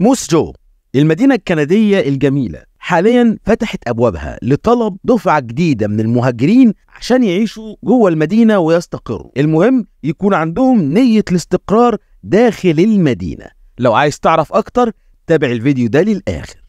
موس جو المدينة الكندية الجميلة حاليا فتحت أبوابها لطلب دفعة جديدة من المهاجرين عشان يعيشوا جوه المدينة ويستقروا المهم يكون عندهم نية الاستقرار داخل المدينة لو عايز تعرف أكتر تابع الفيديو ده للآخر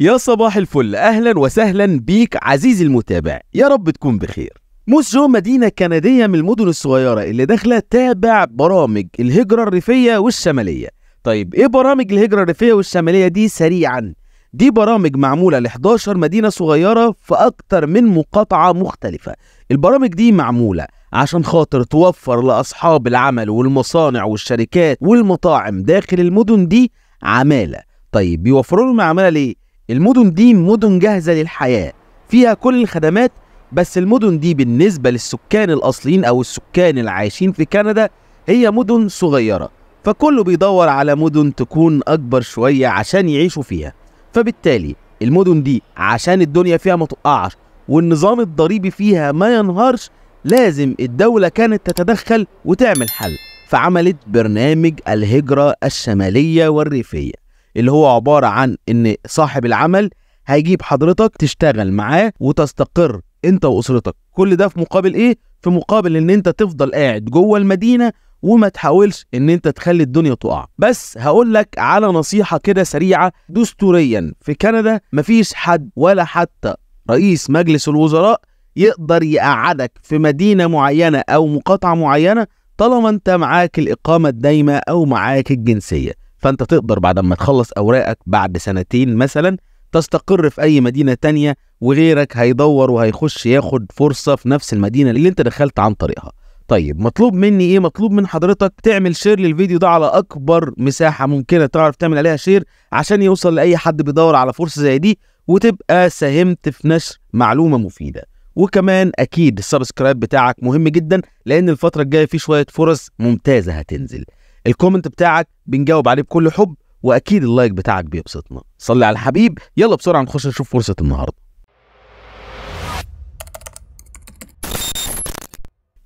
يا صباح الفل أهلا وسهلا بيك عزيزي المتابع يا رب تكون بخير موس جو مدينة كندية من المدن الصغيرة اللي داخلة تابع برامج الهجرة الريفية والشمالية طيب ايه برامج الهجرة الريفية والشمالية دي سريعا دي برامج معمولة ل 11 مدينة صغيرة في أكتر من مقاطعة مختلفة البرامج دي معمولة عشان خاطر توفر لأصحاب العمل والمصانع والشركات والمطاعم داخل المدن دي عمالة طيب بيوفروا لهم عمالة ليه؟ المدن دي مدن جاهزة للحياة فيها كل الخدمات بس المدن دي بالنسبة للسكان الأصليين أو السكان العايشين في كندا هي مدن صغيرة فكله بيدور على مدن تكون أكبر شوية عشان يعيشوا فيها فبالتالي المدن دي عشان الدنيا فيها ما تقعش والنظام الضريبي فيها ما ينهارش لازم الدولة كانت تتدخل وتعمل حل فعملت برنامج الهجرة الشمالية والريفية اللي هو عبارة عن إن صاحب العمل هيجيب حضرتك تشتغل معاه وتستقر انت واسرتك كل ده في مقابل ايه في مقابل ان انت تفضل قاعد جوه المدينه وما تحاولش ان انت تخلي الدنيا تقع بس هقول لك على نصيحه كده سريعه دستوريا في كندا مفيش حد ولا حتى رئيس مجلس الوزراء يقدر يقعدك في مدينه معينه او مقاطعه معينه طالما انت معاك الاقامه الدايمه او معاك الجنسيه فانت تقدر بعد ما تخلص اوراقك بعد سنتين مثلا تستقر في اي مدينه تانية وغيرك هيدور وهيخش ياخد فرصه في نفس المدينه اللي انت دخلت عن طريقها طيب مطلوب مني ايه مطلوب من حضرتك تعمل شير للفيديو ده على اكبر مساحه ممكنه تعرف تعمل عليها شير عشان يوصل لاي حد بيدور على فرصه زي دي وتبقى ساهمت في نشر معلومه مفيده وكمان اكيد السبسكرايب بتاعك مهم جدا لان الفتره الجايه في شويه فرص ممتازه هتنزل الكومنت بتاعك بنجاوب عليه بكل حب واكيد اللايك بتاعك بيبسطنا صلي على الحبيب يلا بسرعه نخش نشوف فرصه النهارده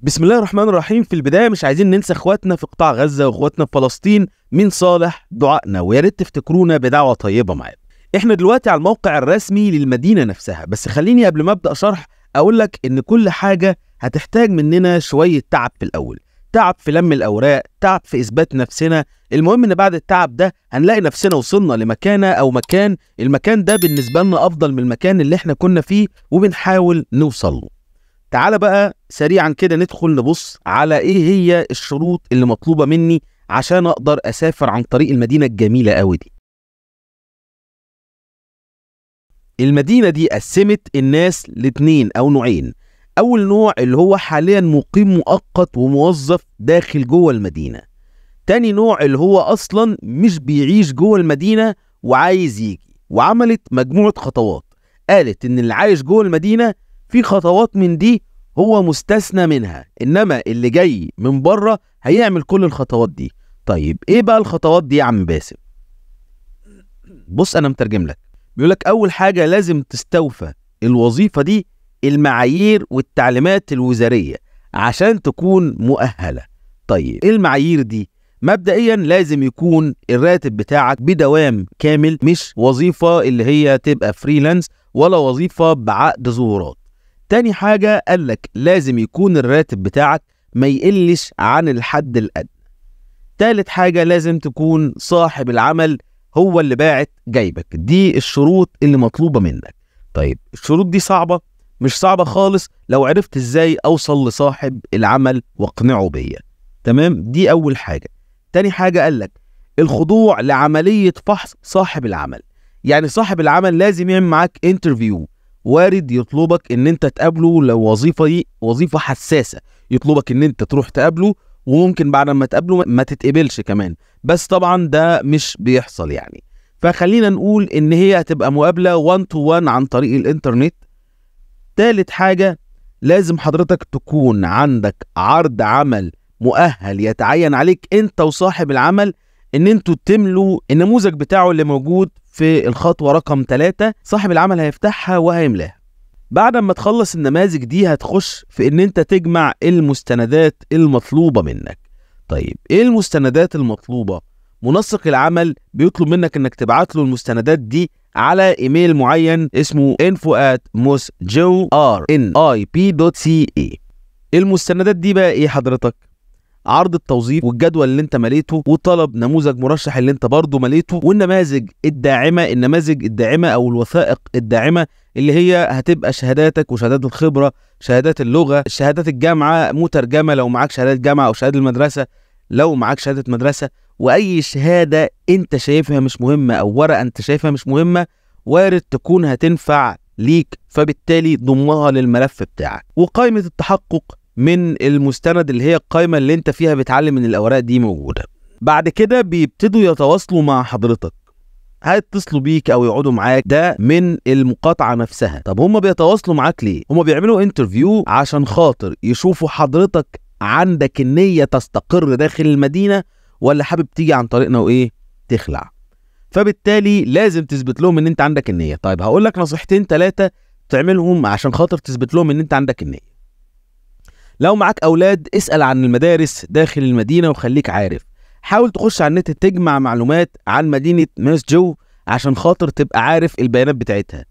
بسم الله الرحمن الرحيم في البدايه مش عايزين ننسى اخواتنا في قطاع غزه واخواتنا في فلسطين من صالح دعائنا ويا ريت تفتكرونا بدعوه طيبه معانا. احنا دلوقتي على الموقع الرسمي للمدينه نفسها بس خليني قبل ما ابدا شرح اقول لك ان كل حاجه هتحتاج مننا شويه تعب في الاول. تعب في لم الاوراق، تعب في اثبات نفسنا، المهم ان بعد التعب ده هنلاقي نفسنا وصلنا لمكانه او مكان، المكان ده بالنسبه لنا افضل من المكان اللي احنا كنا فيه وبنحاول نوصل له. تعال بقى سريعا كده ندخل نبص على ايه هي الشروط اللي مطلوبه مني عشان اقدر اسافر عن طريق المدينه الجميله قوي دي المدينه دي قسمت الناس لاتنين او نوعين اول نوع اللي هو حاليا مقيم مؤقت وموظف داخل جوه المدينه تاني نوع اللي هو اصلا مش بيعيش جوه المدينه وعايز يجي وعملت مجموعه خطوات قالت ان اللي عايش جوه المدينه في خطوات من دي هو مستثنى منها انما اللي جاي من بره هيعمل كل الخطوات دي طيب ايه بقى الخطوات دي يا عم باسم بص انا مترجم لك بيقول لك اول حاجه لازم تستوفى الوظيفه دي المعايير والتعليمات الوزاريه عشان تكون مؤهله طيب ايه المعايير دي مبدئيا لازم يكون الراتب بتاعك بدوام كامل مش وظيفه اللي هي تبقى فريلانس ولا وظيفه بعقد ظهورات تاني حاجة قال لك لازم يكون الراتب بتاعك ما يقلش عن الحد الأدنى تالت حاجة لازم تكون صاحب العمل هو اللي باعت جايبك دي الشروط اللي مطلوبة منك طيب الشروط دي صعبة مش صعبة خالص لو عرفت ازاي اوصل لصاحب العمل واقنعه بيا تمام دي اول حاجة تاني حاجة قال لك الخضوع لعملية فحص صاحب العمل يعني صاحب العمل لازم يعمل معاك انترفيو وارد يطلبك ان انت تقابله لو وظيفه دي وظيفه حساسه يطلبك ان انت تروح تقابله وممكن بعد ما تقابله ما تتقبلش كمان بس طبعا ده مش بيحصل يعني فخلينا نقول ان هي هتبقى مقابله 1 تو 1 عن طريق الانترنت تالت حاجه لازم حضرتك تكون عندك عرض عمل مؤهل يتعين عليك انت وصاحب العمل ان انتوا تملوا النموذج بتاعه اللي موجود في الخطوة رقم 3 صاحب العمل هيفتحها وهيملاها بعد ما تخلص النماذج دي هتخش في ان انت تجمع المستندات المطلوبة منك طيب ايه المستندات المطلوبة منسق العمل بيطلب منك انك تبعت له المستندات دي على ايميل معين اسمه info at المستندات دي بقى ايه حضرتك عرض التوظيف والجدول اللي انت مليته وطلب نموذج مرشح اللي انت برضه مليته والنماذج الداعمه النماذج الداعمه او الوثائق الداعمه اللي هي هتبقى شهاداتك وشهادات الخبره شهادات اللغه شهادات الجامعه مترجمه لو معاك شهادات جامعه او شهادات المدرسه لو معاك شهاده مدرسه واي شهاده انت شايفها مش مهمه او ورقه انت شايفها مش مهمه وارد تكون هتنفع ليك فبالتالي ضمها للملف بتاعك وقائمه التحقق من المستند اللي هي القائمه اللي انت فيها بتعلم ان الاوراق دي موجوده بعد كده بيبتدوا يتواصلوا مع حضرتك هيتصلوا بيك او يقعدوا معاك ده من المقاطعه نفسها طب هم بيتواصلوا معاك ليه هم بيعملوا انترفيو عشان خاطر يشوفوا حضرتك عندك النيه تستقر داخل المدينه ولا حابب تيجي عن طريقنا وايه تخلع فبالتالي لازم تثبت لهم ان انت عندك النيه طيب هقول لك نصيحتين ثلاثه تعملهم عشان خاطر تثبت لهم ان انت عندك النيه لو معاك أولاد اسأل عن المدارس داخل المدينة وخليك عارف حاول تخش على النت تجمع معلومات عن مدينة ماس جو عشان خاطر تبقى عارف البيانات بتاعتها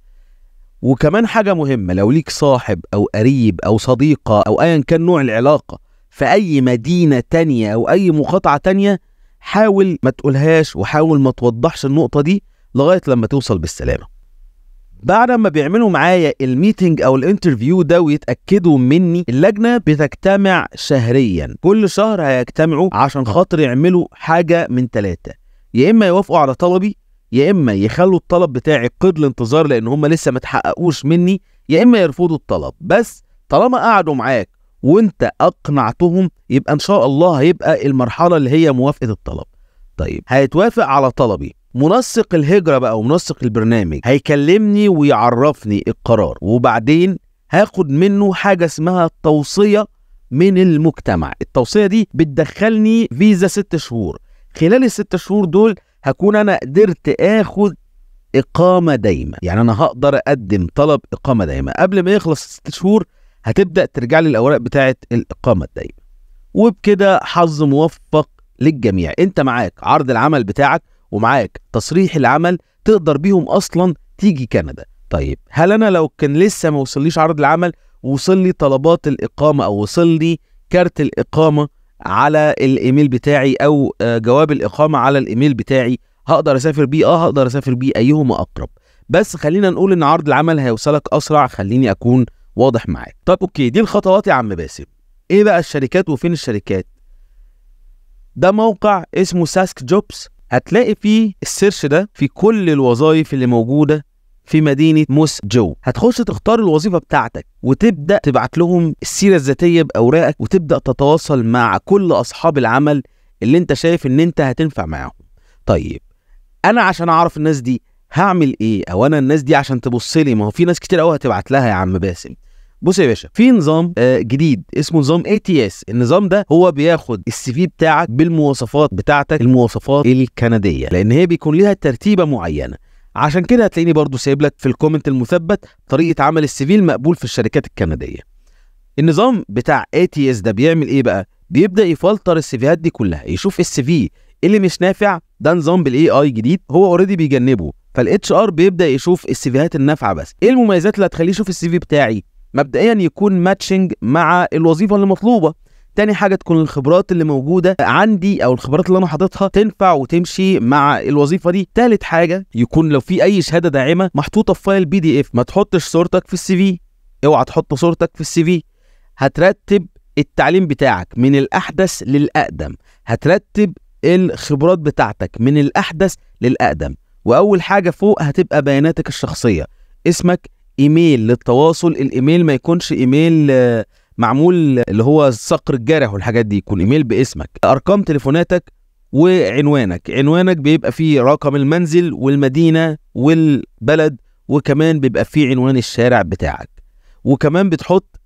وكمان حاجة مهمة لو ليك صاحب أو قريب أو صديقة أو أيا كان نوع العلاقة في أي مدينة تانية أو أي مقاطعة تانية حاول ما تقولهاش وحاول ما توضحش النقطة دي لغاية لما توصل بالسلامة بعد ما بيعملوا معايا الميتنج او الانترفيو ده ويتاكدوا مني اللجنه بتجتمع شهريا كل شهر هيجتمعوا عشان خاطر يعملوا حاجه من ثلاثه يا اما يوافقوا على طلبي يا اما يخلوا الطلب بتاعي قيد الانتظار لان هم لسه ما تحققوش مني يا اما يرفضوا الطلب بس طالما قعدوا معاك وانت اقنعتهم يبقى ان شاء الله هيبقى المرحله اللي هي موافقه الطلب طيب هيتوافق على طلبي منسق الهجرة بقى ومنسق البرنامج هيكلمني ويعرفني القرار وبعدين هاخد منه حاجة اسمها توصية من المجتمع التوصية دي بتدخلني فيزا ست شهور خلال الست شهور دول هكون أنا قدرت آخد إقامة دايمة يعني أنا هقدر أقدم طلب إقامة دايمة قبل ما يخلص ست شهور هتبدأ ترجع لي الأوراق بتاعة الإقامة الدايمة وبكده حظ موفق للجميع انت معاك عرض العمل بتاعك ومعاك تصريح العمل تقدر بيهم اصلا تيجي كندا طيب هل انا لو كان لسه ما وصليش عرض العمل وصل لي طلبات الاقامه او وصل لي كارت الاقامه على الايميل بتاعي او آه، جواب الاقامه على الايميل بتاعي هقدر اسافر بيه اه هقدر اسافر بيه ايهما اقرب بس خلينا نقول ان عرض العمل هيوصلك اسرع خليني اكون واضح معاك طب اوكي دي الخطوات يا عم باسم ايه بقى الشركات وفين الشركات ده موقع اسمه ساسك جوبس هتلاقي فيه السيرش ده في كل الوظائف اللي موجوده في مدينه موس جو هتخش تختار الوظيفه بتاعتك وتبدا تبعت لهم السيره الذاتيه باوراقك وتبدا تتواصل مع كل اصحاب العمل اللي انت شايف ان انت هتنفع معاهم طيب انا عشان اعرف الناس دي هعمل ايه او انا الناس دي عشان تبص لي ما هو في ناس كتير قوي هتبعت لها يا عم باسم بص يا باشا في نظام آه جديد اسمه نظام اي تي اس النظام ده هو بياخد السي في بتاعك بالمواصفات بتاعتك المواصفات الكنديه لان هي بيكون ليها ترتيبه معينه عشان كده هتلاقيني برضو سايب لك في الكومنت المثبت طريقه عمل السي في المقبول في الشركات الكنديه النظام بتاع اي تي اس ده بيعمل ايه بقى بيبدا يفلتر السيفيهات دي كلها يشوف السي في اللي مش نافع ده نظام بالاي اي جديد هو اوريدي بيجنبه فالاتش ار بيبدا يشوف السيفيهات النافعه بس ايه المميزات اللي هتخليه يشوف السي في بتاعي مبدئيا يكون ماتشنج مع الوظيفه اللي مطلوبه تاني حاجه تكون الخبرات اللي موجوده عندي او الخبرات اللي انا حاططها تنفع وتمشي مع الوظيفه دي تالت حاجه يكون لو في اي شهاده داعمه محطوطه في فايل بي دي اف ما تحطش صورتك في السي في اوعى تحط صورتك في السي في هترتب التعليم بتاعك من الاحدث للاقدم هترتب الخبرات بتاعتك من الاحدث للاقدم واول حاجه فوق هتبقى بياناتك الشخصيه اسمك ايميل للتواصل الايميل ما يكونش ايميل آه، معمول اللي هو صقر الجرح والحاجات دي يكون ايميل باسمك ارقام تليفوناتك وعنوانك عنوانك بيبقى فيه رقم المنزل والمدينه والبلد وكمان بيبقى فيه عنوان الشارع بتاعك وكمان بتحط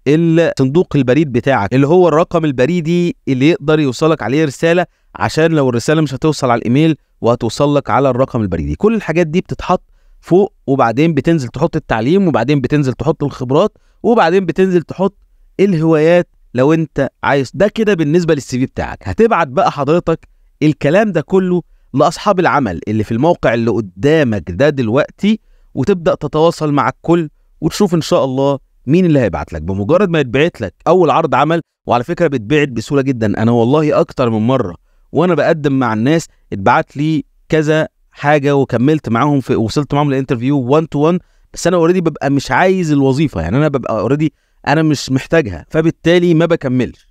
صندوق البريد بتاعك اللي هو الرقم البريدي اللي يقدر يوصلك عليه رساله عشان لو الرساله مش هتوصل على الايميل وهتوصل لك على الرقم البريدي كل الحاجات دي بتتحط فوق وبعدين بتنزل تحط التعليم وبعدين بتنزل تحط الخبرات وبعدين بتنزل تحط الهوايات لو انت عايز ده كده بالنسبه للسي في بتاعك هتبعت بقى حضرتك الكلام ده كله لاصحاب العمل اللي في الموقع اللي قدامك ده دلوقتي وتبدا تتواصل مع الكل وتشوف ان شاء الله مين اللي هيبعت لك بمجرد ما يتبعت لك اول عرض عمل وعلى فكره بتبعت بسهوله جدا انا والله اكتر من مره وانا بقدم مع الناس اتبعت لي كذا حاجه وكملت معاهم في وصلت معاهم للانترفيو 1 تو 1 بس انا اوريدي ببقى مش عايز الوظيفه يعني انا ببقى اوريدي انا مش محتاجها فبالتالي ما بكملش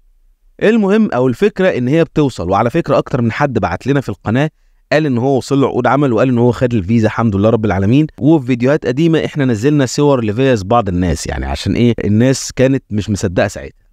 المهم او الفكره ان هي بتوصل وعلى فكره اكتر من حد بعت لنا في القناه قال ان هو وصل له عقود عمل وقال ان هو خد الفيزا الحمد لله رب العالمين وفي فيديوهات قديمه احنا نزلنا صور لفيز بعض الناس يعني عشان ايه الناس كانت مش مصدقه ساعتها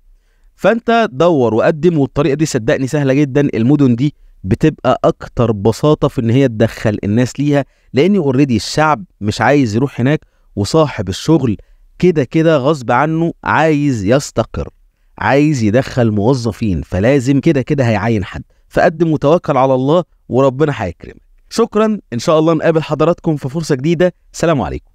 فانت دور وقدم والطريقه دي صدقني سهله جدا المدن دي بتبقى اكتر بساطه في ان هي تدخل الناس ليها لان اوريدي الشعب مش عايز يروح هناك وصاحب الشغل كده كده غصب عنه عايز يستقر عايز يدخل موظفين فلازم كده كده هيعين حد فقدم وتوكل على الله وربنا هيكرمك شكرا ان شاء الله نقابل حضراتكم في فرصه جديده سلام عليكم